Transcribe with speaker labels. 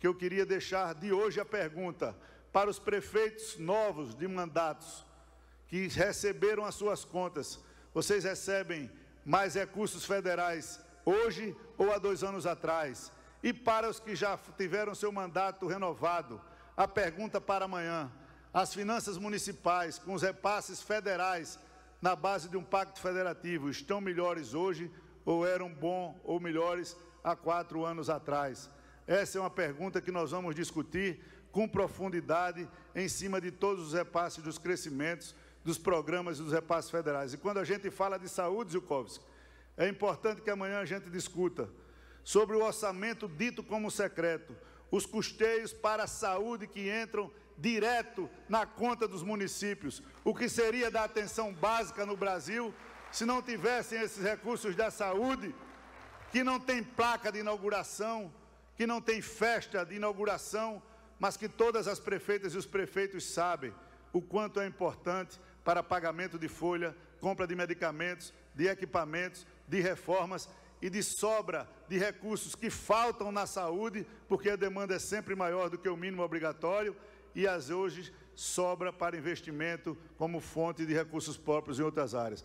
Speaker 1: que eu queria deixar de hoje a pergunta para os prefeitos novos de mandatos que receberam as suas contas. Vocês recebem mais recursos federais hoje ou há dois anos atrás? E para os que já tiveram seu mandato renovado, a pergunta para amanhã: as finanças municipais com os repasses federais na base de um pacto federativo estão melhores hoje ou eram bom ou melhores há quatro anos atrás? Essa é uma pergunta que nós vamos discutir com profundidade em cima de todos os repasses dos crescimentos, dos programas e dos repasses federais. E quando a gente fala de saúde, Zukovski, é importante que amanhã a gente discuta sobre o orçamento dito como secreto, os custeios para a saúde que entram direto na conta dos municípios, o que seria da atenção básica no Brasil se não tivessem esses recursos da saúde, que não tem placa de inauguração, que não tem festa de inauguração, mas que todas as prefeitas e os prefeitos sabem o quanto é importante para pagamento de folha, compra de medicamentos, de equipamentos, de reformas e de sobra de recursos que faltam na saúde, porque a demanda é sempre maior do que o mínimo obrigatório, e às hoje sobra para investimento como fonte de recursos próprios em outras áreas.